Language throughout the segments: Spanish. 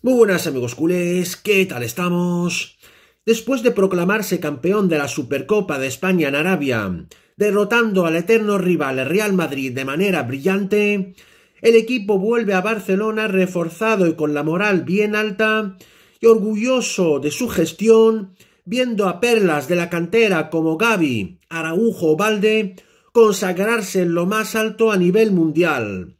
Muy buenas amigos culés, ¿qué tal estamos? Después de proclamarse campeón de la Supercopa de España en Arabia, derrotando al eterno rival Real Madrid de manera brillante, el equipo vuelve a Barcelona reforzado y con la moral bien alta y orgulloso de su gestión, viendo a perlas de la cantera como Gaby, Araujo o Valde consagrarse en lo más alto a nivel mundial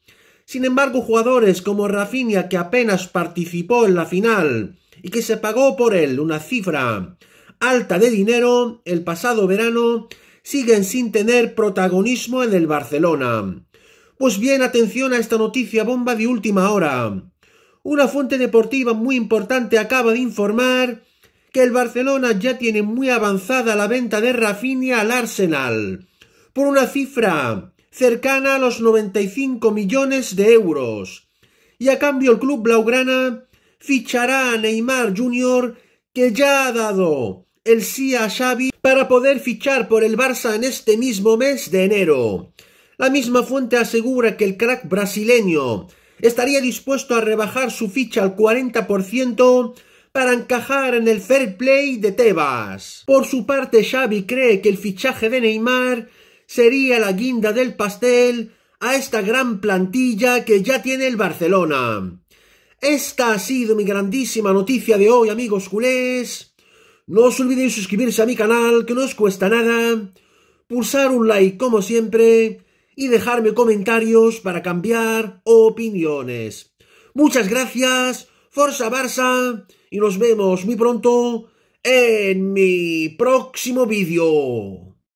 sin embargo, jugadores como Rafinha, que apenas participó en la final y que se pagó por él una cifra alta de dinero el pasado verano, siguen sin tener protagonismo en el Barcelona. Pues bien, atención a esta noticia bomba de última hora. Una fuente deportiva muy importante acaba de informar que el Barcelona ya tiene muy avanzada la venta de Rafinha al Arsenal por una cifra cercana a los 95 millones de euros. Y a cambio el club blaugrana fichará a Neymar Jr., que ya ha dado el sí a Xavi para poder fichar por el Barça en este mismo mes de enero. La misma fuente asegura que el crack brasileño estaría dispuesto a rebajar su ficha al 40% para encajar en el fair play de Tebas. Por su parte, Xavi cree que el fichaje de Neymar sería la guinda del pastel a esta gran plantilla que ya tiene el Barcelona. Esta ha sido mi grandísima noticia de hoy, amigos culés. No os olvidéis suscribirse a mi canal, que no os cuesta nada, pulsar un like como siempre y dejarme comentarios para cambiar opiniones. Muchas gracias, Forza Barça, y nos vemos muy pronto en mi próximo vídeo.